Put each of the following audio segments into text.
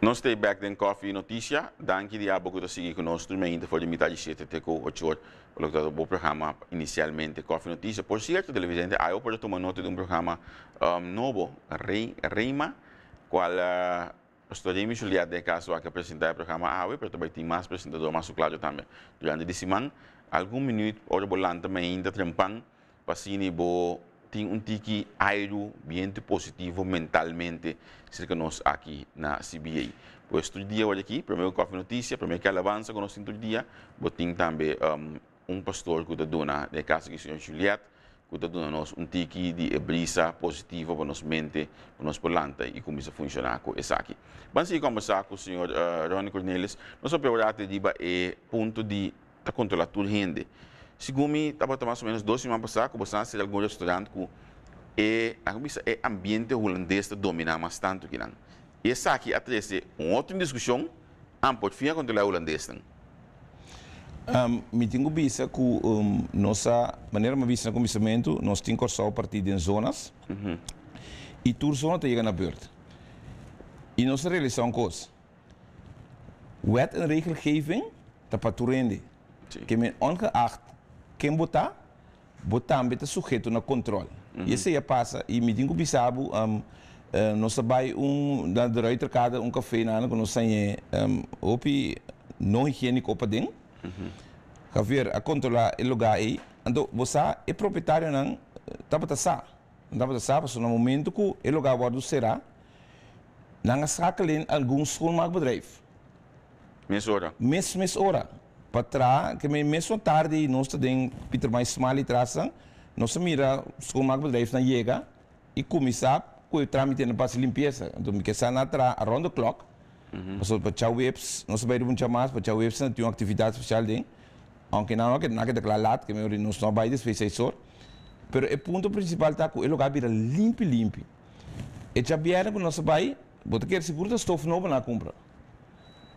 No temos back den coffee notícia. Danke de abo que tu sigue conosco também por mitad de sete te co o chor programa inicialmente coffee notícia. Por cierto, televidente, hay un proyecto de un programa um, novo, Rei Reima, qual uh, en de Michulia de caso a que presentar el programa AWE, mas também tem más apresentador más claro también, Durante a semana, Algún minuto, hora volante me ainda trempan, pasini bo um tiki aero bem positivo mentalmente cerca nós aqui na CBA. Pues dia hoje aqui, primeiro com a notícia, primeiro que alabanza con nosotros día, tem também um, pastor que te dona de casa que señor Juliet, que te dona nós um tiki de brisa positivo para nos mente, para nos polante e como isso funciona com isso aqui. Vamos a conversar o senhor señor uh, Ronnie Cornelis, nos apeorate diba e eh, ponto de controlar tudo gente. Sigumi estaba mais ou menos dois semanas passadas, pasadas, comenzando a hacer algún restaurante con é eh, ambiente holandês que domina mais tanto que não. E essa aqui atrás uma outra discussão, um por contra a holandesa. Um, me tenho visto que um, nossa maneira de visto no comissamento, nós temos corçado partido em zonas uhum. e toda zona chega na beurt. E nós realizamos coisas. Wet en regelgeving, dat paturende. Que men ongeacht quem botar, botar está sujeito no controle. Uhum. E isso aí passa, e me digo bisabo, um, uh, eh, nós vai um, da direita cada um café na ano, que nós tem, um, opi, não higiênico para dentro, uhum. a a controlar o lugar aí, então, você é proprietário não, está para taçar, está para taçar, porque no momento que o lugar guardo será, não saca algum com o drive. Mesma hora? Mesma hora patra que me meso tarde nós tem Peter mais mal smali traçam nós mira com Magma Drive na chega e começar com o trâmite na parte limpeza então me quer na tra round the clock mhm. passou para chau webs nós vai ir um chamas para chau webs tem uma atividade especial de aunque não que não que declarar que me nós não vai desfecer pero o ponto principal está com o lugar vira limpo limpo e já vieram com nosso pai botar que seguro produto estou novo na compra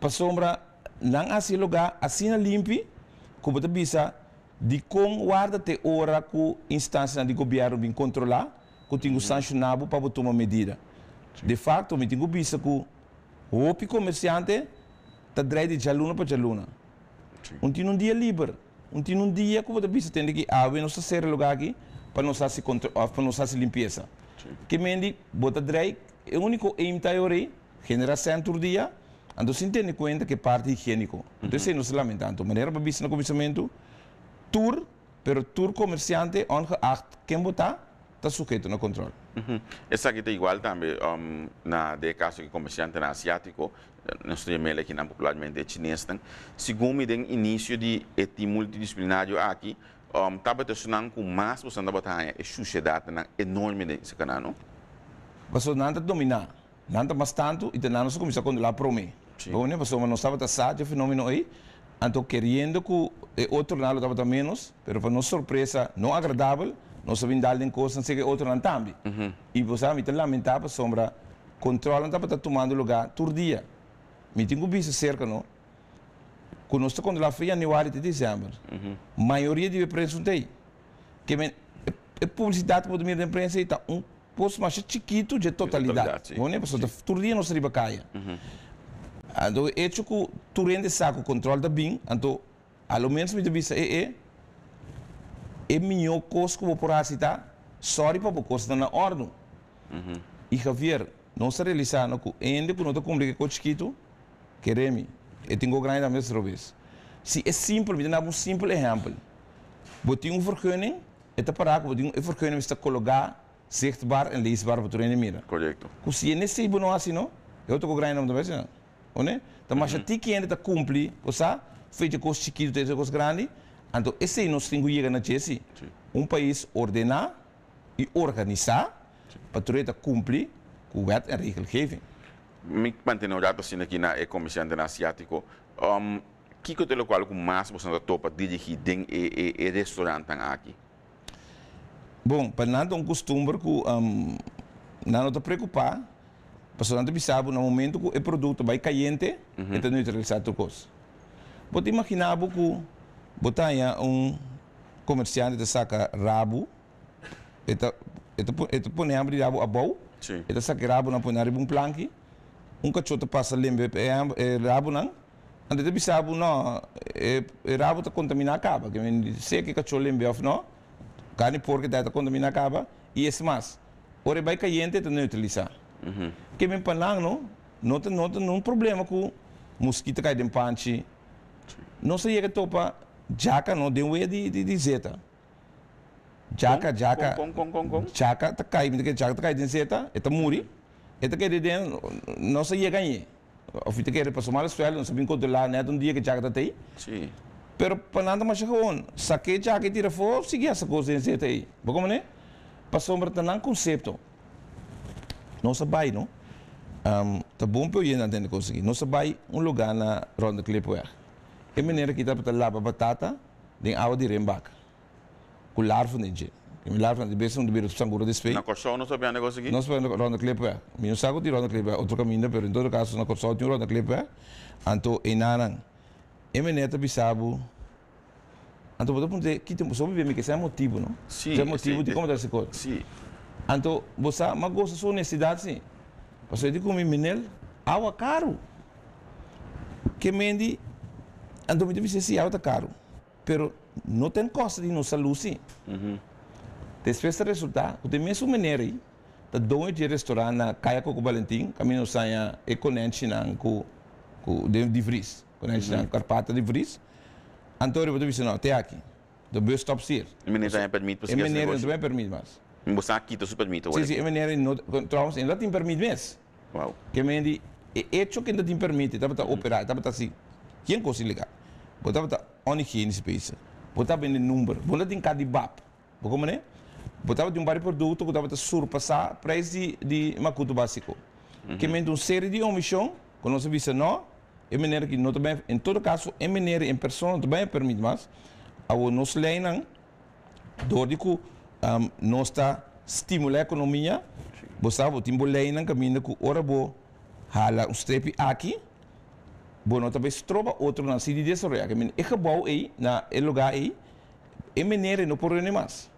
para sombra não asi lugar assim limpo, como você disse, de kong guarda te ora com instância de governo bem controlar ku tingu sancionado para tomar medida de facto me tingu bisa ku hopi comerciante está dread de aluno para aluno um tem um dia livre um tem um dia como você bisa tem que awe não ser lugar aqui para não se control ah, para não se limpeza que mendi bota é o único em teoria, ori genera centro dia entonces se tiene cuenta que parte higiênico. entonces você não se de Então, manera para business el começamento, tour, pero tour comerciante, onde quien vota está sujeito no controle. Uhum. Essa aqui está igual también um, na de caso que comerciante na asiático, nós chamamos que no popularmente chinês, según me den inicio de este multidisciplinario aquí um, tá batendo com mais por cento batalla batalha, é sociedade na enorme desse canal, pero Mas não está dominar, não está tanto y então nós começamos a controlar la mim. Sim. Bom, né, pessoal, mas não estava taxado o fenômeno aí. Então, querendo que outro eh, lado estava menos, mas para nossa surpresa, não agradável, nós sabemos dar em coisa, não sei que outro não também. Uhum. E você sabe, então, lamentável, sombra, controla não está tomando lugar todo dia. Me tem um bicho cerca, não? Quando nós estamos lá fria, no ar de dezembro, uhum. a maioria de imprensa não tem. Que a publicidade para o da imprensa e tá um posto mais chiquito de totalidade. totalidade Bom, pessoal? Todo dia nós estamos caia. Uhum. Então, é eh, que tu rende saco o controle da BIM, então, ao menos me devia é, é, é melhor coisa que vou por assim, tá? Sorry para coisa na ordem. Uhum. E Javier, não se realizar, não, ainda que não te cumprir com o chiquito, queremos, eu tenho grande a mesma vez. Se é simples, me dá um simples exemplo. Botei um vergunning, está parado, botei um vergunning, está colocar zichtbaar en leesbaar voor de mira. Correcto. Como se é nesse tipo não assim, não? Eu estou com grande a mesma vez, não? né? Então, mas ti que ainda cumpre, você fez coisas chiquitas, fez coisas grandes. Então, esse é nosso tinguia na Chesse. Um país ordenar e organizar para tu cumprir com o é regelgeving. Me mantém o dado assim aqui na Comissão de Asiático. Um, que que eu qual que mais você está topa dirigir den e, e, e restaurante aqui? Bom, para nada um costume que um, não te preocupar Portanto, bisabo, no momento que o produto vai caliente, uhum. então neutralizar a coisa. Você imaginava que botanha um comerciante que saca rabo, ele põe abre rabo a bol, ele saca rabo na põe um planque, um cachorro passa é eh, eh, rabo não, antes de bisabo não, rabo está contaminar acaba, que se que cachorro lembre não, carne porca está contaminada acaba, e esse mais. Ora vai caliente, então neutralizar uhum. porque bem para lá não não tem não tem nenhum problema com mosquito cai de panche não sei que topa jaca não deu um de de, de zeta jaca jaca jaca tá caindo, porque jaca está cai de zeta está é muri está é que de dentro não sei que ganhe o fita tá que era para somar o suelo não sabia lá né um dia que jaca tá aí sim pero pananda mas chegou já né? que tira fogo segui essa coisa em zeta aí vamos né passou para um conceito não se vai, não? Um, tá bom para eu não entender conseguir. Não se vai um lugar na Ronda Clipware. É maneira que está para lá para batata, tem água de rembaca. Com larva nem jeito. Que me larva de besta, onde vira sangura de espelho. Na Corsó não sabia negócio aqui? Não sabia Ronda Clipware. Meu saco de Ronda Clipware, outro caminho, mas em todo caso na Corsó tinha Ronda Clipware. Então, em Nanan, é maneira que sabe então, eu perguntei, que tem, sobre ver que isso é motivo, não? Sim. Isso é motivo sim, de como está esse corpo. Sim. Então, você mas gosta só na cidade, sim. Você diz como minel, água caro. Que mende, então me disse assim, água caro. Mas não tem costa de nossa luz, sim. Uhum. Depois do resultado, o mesmo maneira aí, tá dono de restaurante na Caia Coco Valentim, caminho saia e conente na com com de Vries, conecte na Carpata de Vries. Então, eu vou dizer, não, até aqui. Do meu stop é permitido menina já permite para mais aqui sakito tá super mito. Sí, sí, meneer maneira que trouwens en dat in permit mes. Wow. Que men di e hecho que dat mm. in permite, tapata opera, tapata si. Quien cosi lega. Botapata oni geen space. Botapa in de number. Bolat in kadibap. Como né? Botava de um bar produto, botava de surpassar preço de, de macuto básico. Uhum. Que mente uma série de omissão, que não se visa não, é maneira que não também, em todo caso, é maneira em pessoa não também permite mais, ao nosso lei não, dor de que um, nós está estimulando a economia. Você sabe, o timbo leina caminha com hora boa. Hala um strepe aqui. Bom, não talvez trova outro na cidade de Soraya. Que men é bom aí, na é lugar aí. É maneira não por mais.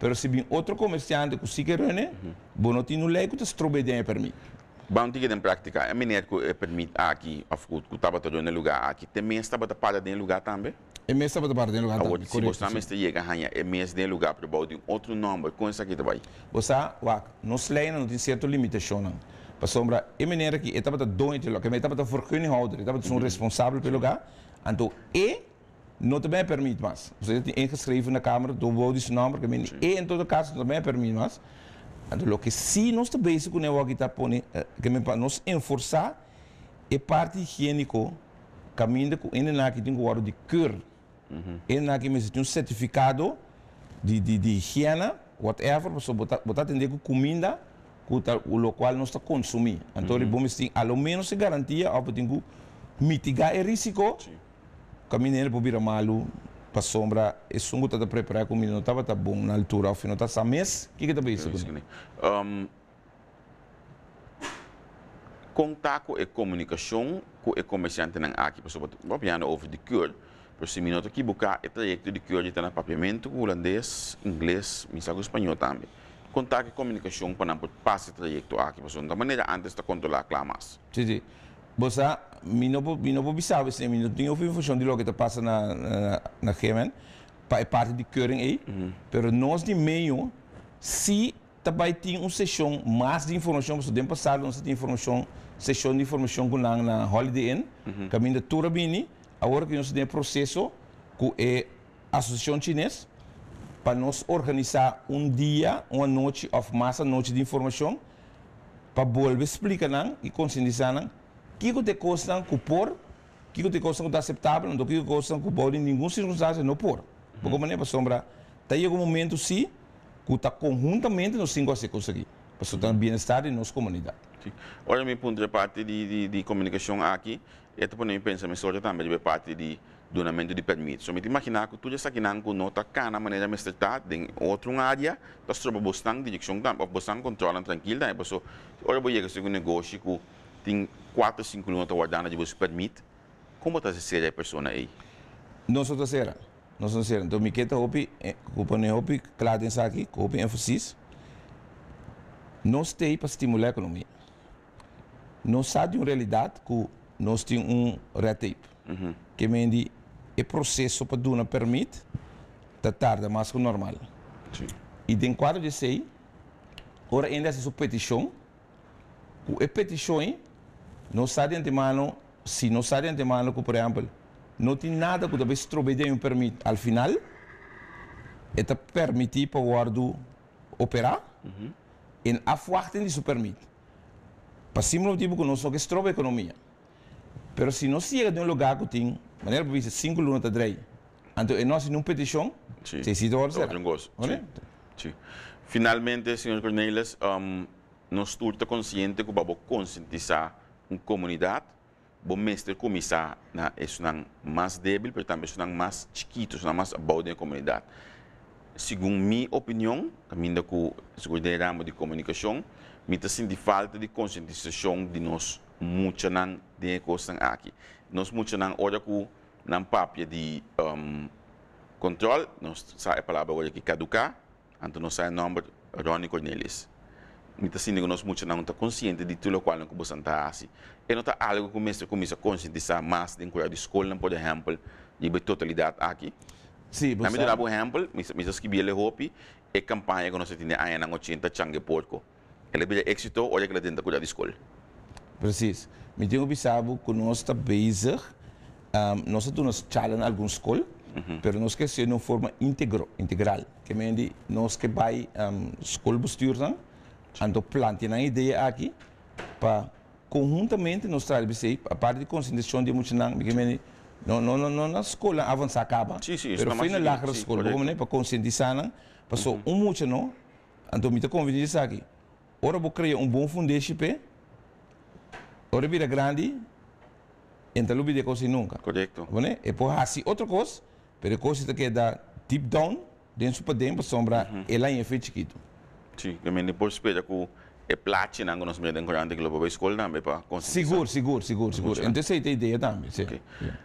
Pero se bem outro comerciante que siga René, bom, não tem que leico de estrobe para mim. Bom, diga em prática, a minha que permite aqui, a que estava todo no lugar aqui, também estava da parada em lugar também? É mesmo estava da parada em lugar também, correto. Se você também chega a ganhar, é mesmo em lugar para o de outro número, com isso aqui também? Você, nos leis não tem certo limite, Shonan. Para sombra, é maneira que estava da doente lugar, que estava da forcunha holder, estava de um responsável pelo lugar, então, e não também permite mais. Você tem inscrito na Câmara, do bom desse número, que é em todo caso, não também permite mais. Eh, então que mhm. se nós também se com o que está pondo, que me nós enforçar a parte higiênico caminho que ele na que tem o de cor, ele na que me tem um certificado de de de higiene, whatever, para botar botar atender com comida o local nós está consumir. Então, uhum. bom ter, ao menos, se garantia para mitigar o risco. Caminhar para virar malu para sombra e sungo está preparar com não estava tá bom na altura ao final está só mês que que tá isso um, contato e comunicação com o comerciante não aqui para sobre o over de cure por si minuto aqui buscar o trajeto de cure está na papiamento holandês inglês misago espanhol também contato e comunicação para não passar o trajeto aqui por para da maneira antes de controlar clamas sim sim Bosa, eu não, vou não sabe se mi não tem ouvido função de lo que te passa na na, na Yemen, é parte de Köring aí, uhum. pero nós de meio é se também tem uma sessão mais de informação, porque tempo passado nós tem informação, sessão de informação com na Holiday Inn, uhum. caminho da Turabini, agora que nós um processo com a Associação Chinesa para nós organizar um dia, uma noite, ou mais noite de informação para volver explicar e conscientizar Kiko te costan que por, Kiko te costan que está aceitável, não Kiko costan que pode em nenhuma circunstância não por. Porque como para sombra, está aí algum momento sim, que está conjuntamente nos cinco a ser conseguir. Para soltar tá bem-estar em nossa comunidade. Olha, meu ponto de parte de, de, de comunicação aqui, é também pensa, mas olha também de parte de donamento de permissão. só me imaginar que tu já está aqui na nota cana maneira de estar tá, em outra área, tu está sobre bastante direção, bastante controla tranquila, e né, pessoa, olha, vou chegar a um negócio que quatro 4-5 guardando de você permite, como está se a pessoa aí? Nosotros era. Nosotros terceira. Então, miqueta hopi, eh, cupone é hopi, claro, tem aqui, hopi ênfase. É estou tem para estimular a economia. Nós sabe uma realidade que nós temos um red tape. Uhum. Que mendi é processo para dona permite, tá tarde, mas que normal. Sim. E de quadro de sei, ora ainda é se petição, o petição não sabe antemano, se não sabe antemano por exemplo, não tem nada que talvez um permite, ao final, é permitir para o ordo operar, uhum. e a forte isso permite. Passamos no tipo que não só que estrobe a economia. Mas se não chega de um lugar que tem, maneira para dizer, 5 lunas atrás, então nós não petição, 6 se É um Finalmente, senhor Cornelis, um, nos turta consciente que vamos conscientizar een comunidad, bomester comisa na es mais más débil, também é mais una más chiquito, es da comunidade segundo minha opinião mi opinión, caminando con seguridad ramo de comunicação me sinto falta de conscientização de nós muito de coisas aqui. Nós muito não olha com não papel de um, controle, nós sai a palavra olha que caduca, então nós sai o nome Ronnie Cornelis muita assim nós muito não está consciente de tudo o qual não nós estamos assim e não está algo que o começa começa a conscientizar mais dentro da escola por exemplo de totalidade aqui sim na medida por exemplo misa escrevi ele hopi e campanha que nós temos aí na 80 changue porco ele bem êxito olha que ele tenta cuidar da escola preciso me tenho observado que nós está bezig um, nós estamos challenge alguns escolas Uhum. Pero nós que se de uma forma integro, integral. Que mende nós que vai um, escola bestuursan, então, plantei a ideia aqui para conjuntamente nós trabalhamos a parte de conscientização de mutinang, porque não, não, não, não, na escola avançar acaba. Sim, sim, mas é foi na lacra escola, como né, para conscientizar, né, passou uhum. um muito então me convido isso aqui. Ora vou criar um bom fundeixo pé, ora vira grande, então não vira coisa nunca. Correto. Né? E por assim, outra coisa, pero coisa que dá deep down, dentro do para sombrar, sombra, uhum. ela em efeito chiquito. Sí, que me ni por espera que é platina que nós me den corante que lo vou escolher também para conseguir. Seguro, seguro, seguro, seguro. Então essa é a ideia também, sim. Okay. Yeah.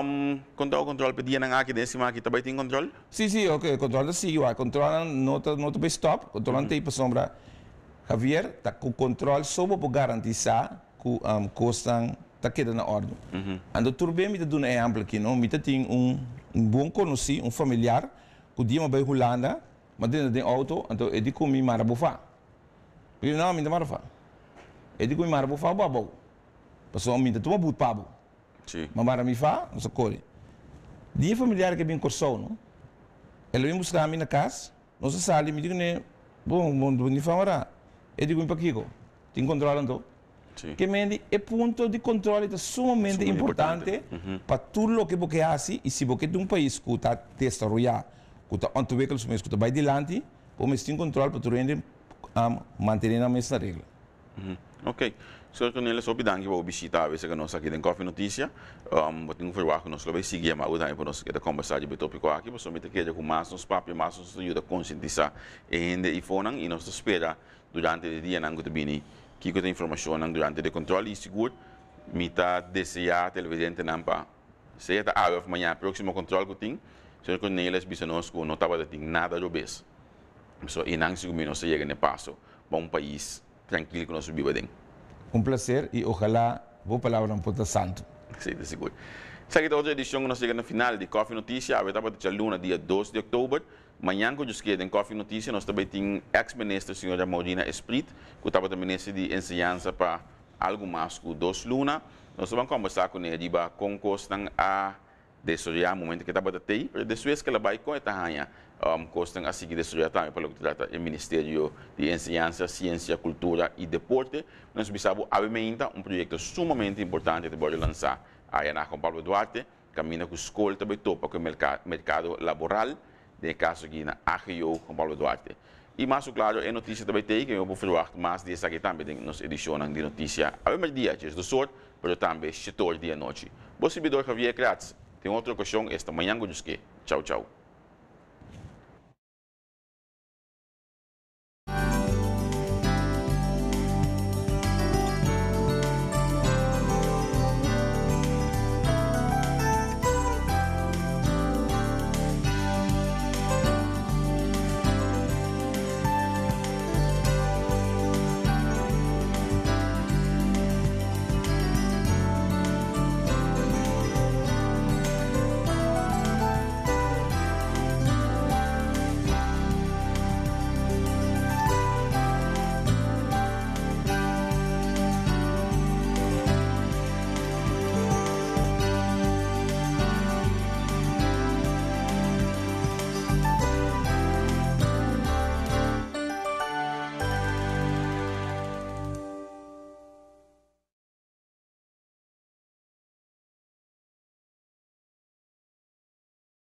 Um, control, control, pedia nang aki desi maki tabay control? Sim, sim, ok, control da CUI, eh, control nang eh, nota, nota pa stop, control nang mm -hmm. sombra. Javier, tá com control só para garantizar que um, costan tá queda na ordem. Mm-hmm. Uhum. Ando turbe me tá dando um exemplo aqui, não? Me tem um, um bom conhecido, um familiar, que dia uma vai Holanda, Madina tem auto, então é de comi marabufá. Eu não, minha marabufá. É de comi marabufá o babo. Pessoal, minha toma but pabo. Sim. Mas maramifá, não se colhe. Dia familiar que vem corção, não? Ele vem buscar a minha casa, não se sabe, me diga, né? Bom, bom, bom, de falar. É de comi para Kiko. Tem controle, então? Sim. Que mendi é ponto de controle é sumamente, sumamente importante, importante. Uhum. para tudo o que você faz e se você tem um país que está desarrollado kuta onto vehicles mm-hmm. mas kuta vai delante para mas tem controle para tu ainda um, manter a mesma regra uhum. ok Sr. Cornelia, só pedir que você visita a vez que nós aqui tem Coffee Notícia. Um, tem um trabalho que nós vamos seguir, mas eu também nós queremos conversar sobre o tópico aqui, porque somente queria com mais nos papos, mais nos ajuda a conscientizar a gente e fonan, e nós espera durante o dia não que vini que tem informação durante o controle e seguro, mita desejar televidente não para. Seja a hora de manhã, próximo controle que tem, Senhor Cornelis, neles bisa nós que não estava de nada de obes. Só e não se comigo se chega no passo para um país tranquilo que nós viva bem. Um prazer e ojalá boa palavra um ponta santo. Sim, de seguro. Sabe que hoje a edição que nós chegamos no final de Coffee Notícia, a etapa de luna, dia 12 de outubro. Amanhã, quando eu esqueci em Coffee Notícia, nós também temos ex-ministro, a senhora Maurina Esprit, que estava também ministra de Ensinança para algo mais que dois luna. Nós vamos conversar com ele, de concurso a de soja momento que tá bota tei de é que ela vai com esta hanha um costan a seguir de soja também pelo que trata o Ministério de Enseñanza, Ciência, Cultura e Deporte nós bisabo avementa um projeto sumamente importante que poder lançar aí na com Paulo Duarte caminha com escola também topa com o mercado laboral de caso aqui na AGIO com Paulo Duarte e mais claro, é notícia também tem, que eu vou falar mais disso aqui também, nos edicionam de notícia ao mesmo dia, dias do sorte, mas também setor dia e noite. Bom servidor Javier Kratz, Tengo otra cuestión esta mañana, chau chau.